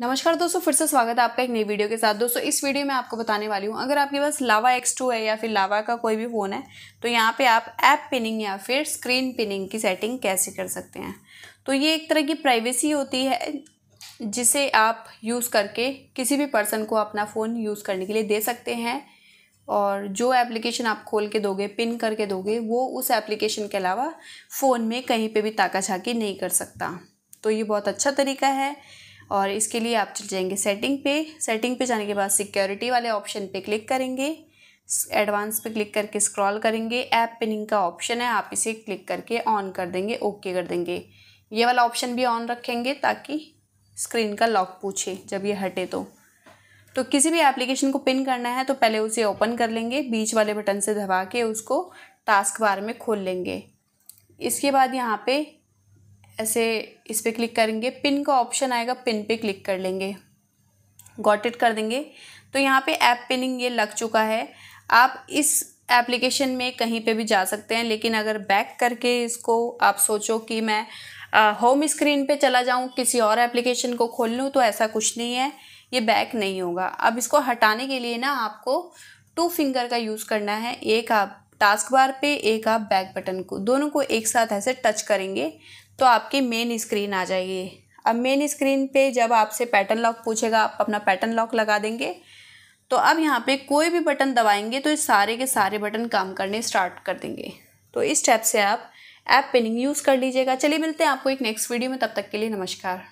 नमस्कार दोस्तों फिर से स्वागत है आपका एक नई वीडियो के साथ दोस्तों इस वीडियो में आपको बताने वाली हूँ अगर आपके पास लावा एक्स टू है या फिर लावा का कोई भी फ़ोन है तो यहाँ पे आप ऐप पिनिंग या फिर स्क्रीन पिनिंग की सेटिंग कैसे कर सकते हैं तो ये एक तरह की प्राइवेसी होती है जिसे आप यूज़ करके किसी भी पर्सन को अपना फ़ोन यूज़ करने के लिए दे सकते हैं और जो एप्लीकेशन आप खोल के दोगे पिन करके दोगे वो उस एप्लीकेशन के अलावा फ़ोन में कहीं पर भी ताका छाकी नहीं कर सकता तो ये बहुत अच्छा तरीका है और इसके लिए आप चले जाएंगे सेटिंग पे सेटिंग पे जाने के बाद सिक्योरिटी वाले ऑप्शन पे क्लिक करेंगे एडवांस पे क्लिक करके स्क्रॉल करेंगे ऐप पिनिंग का ऑप्शन है आप इसे क्लिक करके ऑन कर देंगे ओके कर देंगे ये वाला ऑप्शन भी ऑन रखेंगे ताकि स्क्रीन का लॉक पूछे जब ये हटे तो तो किसी भी एप्लीकेशन को पिन करना है तो पहले उसे ओपन कर लेंगे बीच वाले बटन से दबा के उसको टास्क बार में खोल लेंगे इसके बाद यहाँ पे ऐसे इस पर क्लिक करेंगे पिन का ऑप्शन आएगा पिन पे क्लिक कर लेंगे गॉट इट कर देंगे तो यहाँ पे ऐप पिनिंग ये लग चुका है आप इस एप्लीकेशन में कहीं पे भी जा सकते हैं लेकिन अगर बैक करके इसको आप सोचो कि मैं होम स्क्रीन पे चला जाऊँ किसी और एप्लीकेशन को खोल लूँ तो ऐसा कुछ नहीं है ये बैक नहीं होगा अब इसको हटाने के लिए ना आपको टू फिंगर का यूज़ करना है एक आप टास्क बार पे एक आप बैक बटन को दोनों को एक साथ ऐसे टच करेंगे तो आपकी मेन स्क्रीन आ जाएगी अब मेन स्क्रीन पे जब आपसे पैटर्न लॉक पूछेगा आप अपना पैटर्न लॉक लगा देंगे तो अब यहाँ पे कोई भी बटन दबाएंगे तो इस सारे के सारे बटन काम करने स्टार्ट कर देंगे तो इस स्टेप से आप ऐप पिनिंग यूज़ कर लीजिएगा चलिए मिलते हैं आपको एक नेक्स्ट वीडियो में तब तक के लिए नमस्कार